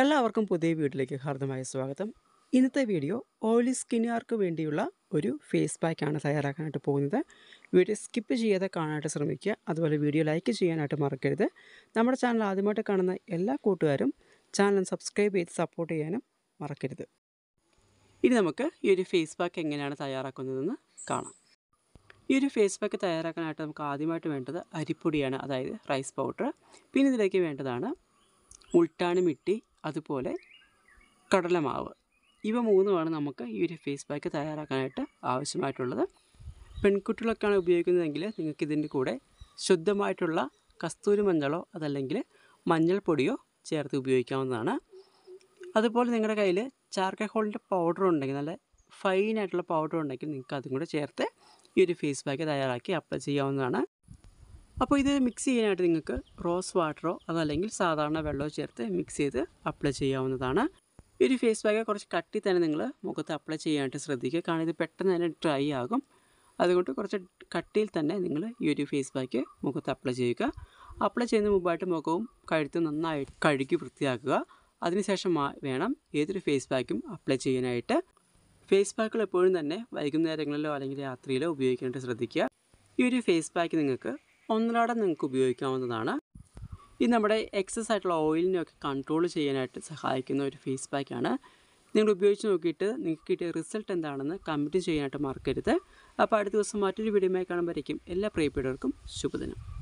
എല്ലാവർക്കും പുതിയ വീട്ടിലേക്ക് ഹാർദമായ സ്വാഗതം ഇന്നത്തെ വീഡിയോ ഓയിലി സ്കിന്നുകാർക്ക് വേണ്ടിയുള്ള ഒരു ഫേസ് പാക്കാണ് തയ്യാറാക്കാനായിട്ട് പോകുന്നത് വീഡിയോ സ്കിപ്പ് ചെയ്യാതെ കാണാനായിട്ട് ശ്രമിക്കുക അതുപോലെ വീഡിയോ ലൈക്ക് ചെയ്യാനായിട്ട് മറക്കരുത് നമ്മുടെ ചാനൽ ആദ്യമായിട്ട് കാണുന്ന എല്ലാ കൂട്ടുകാരും ചാനൽ സബ്സ്ക്രൈബ് ചെയ്ത് സപ്പോർട്ട് ചെയ്യാനും മറക്കരുത് ഇനി നമുക്ക് ഈ ഒരു ഫേസ് പാക്ക് എങ്ങനെയാണ് തയ്യാറാക്കുന്നതെന്ന് കാണാം ഈ ഒരു ഫേസ് പാക്ക് തയ്യാറാക്കാനായിട്ട് നമുക്ക് ആദ്യമായിട്ട് വേണ്ടത് അരിപ്പൊടിയാണ് അതായത് റൈസ് പൗഡർ പിന്നെ ഇതിലേക്ക് വേണ്ടതാണ് ഉൾട്ടാണ് മിട്ടി അതുപോലെ കടലമാവ് ഇവ മൂന്നുമാണ് നമുക്ക് ഈ ഒരു ഫേസ് പാക്ക് തയ്യാറാക്കാനായിട്ട് ആവശ്യമായിട്ടുള്ളത് പെൺകുട്ടികളൊക്കെയാണ് ഉപയോഗിക്കുന്നതെങ്കിൽ നിങ്ങൾക്ക് ഇതിൻ്റെ കൂടെ ശുദ്ധമായിട്ടുള്ള കസ്തൂരി മഞ്ഞളോ അതല്ലെങ്കിൽ മഞ്ഞൾപ്പൊടിയോ ചേർത്ത് ഉപയോഗിക്കാവുന്നതാണ് അതുപോലെ നിങ്ങളുടെ കയ്യിൽ ചാർക്കഹോളിൻ്റെ പൗഡർ ഉണ്ടെങ്കിൽ നല്ല ഫൈനായിട്ടുള്ള പൗഡർ ഉണ്ടെങ്കിൽ നിങ്ങൾക്ക് അതും കൂടെ ചേർത്ത് ഈ ഒരു ഫേസ് പാക്ക് തയ്യാറാക്കി അപ്ലൈ ചെയ്യാവുന്നതാണ് അപ്പോൾ ഇത് മിക്സ് ചെയ്യാനായിട്ട് നിങ്ങൾക്ക് റോസ് വാട്ടറോ അതല്ലെങ്കിൽ സാധാരണ വെള്ളമോ ചേർത്ത് മിക്സ് ചെയ്ത് അപ്ലൈ ചെയ്യാവുന്നതാണ് ഈ ഒരു ഫേസ് പാക്ക് കുറച്ച് കട്ടി തന്നെ നിങ്ങൾ മുഖത്ത് അപ്ലൈ ചെയ്യാനായിട്ട് ശ്രദ്ധിക്കുക കാരണം ഇത് പെട്ടെന്ന് തന്നെ ഡ്രൈ ആകും അതുകൊണ്ട് കുറച്ച് കട്ടിയിൽ തന്നെ നിങ്ങൾ ഈ ഒരു ഫേസ് പാക്ക് മുഖത്ത് അപ്ലൈ ചെയ്യുക അപ്ലൈ ചെയ്യുന്ന മുമ്പായിട്ട് മുഖവും കഴുത്ത് നന്നായി കഴുകി വൃത്തിയാക്കുക അതിനുശേഷം വേണം ഏതൊരു ഫേസ് പാക്കും അപ്ലൈ ചെയ്യാനായിട്ട് ഫേസ് പാക്കുകൾ എപ്പോഴും തന്നെ വൈകുന്നേരങ്ങളിലോ അല്ലെങ്കിൽ രാത്രിയിലോ ഉപയോഗിക്കാനായിട്ട് ശ്രദ്ധിക്കുക ഈ ഒരു ഫേസ് പാക്ക് നിങ്ങൾക്ക് ഒന്നരാടം നിങ്ങൾക്ക് ഉപയോഗിക്കാവുന്നതാണ് ഇത് നമ്മുടെ എക്സസ് ആയിട്ടുള്ള ഓയിലിനെയൊക്കെ കൺട്രോൾ ചെയ്യാനായിട്ട് സഹായിക്കുന്ന ഒരു ഫേസ് പാക്കാണ് നിങ്ങൾ ഉപയോഗിച്ച് നോക്കിയിട്ട് നിങ്ങൾക്ക് കിട്ടിയ റിസൾട്ട് എന്താണെന്ന് കമൻറ്റ് ചെയ്യാനായിട്ട് മറക്കരുത് അപ്പോൾ അടുത്ത ദിവസം മറ്റൊരു വീഡിയോമായി കാണുമ്പോഴേക്കും എല്ലാ പ്രിയപ്പെട്ടവർക്കും ശുഭദിനം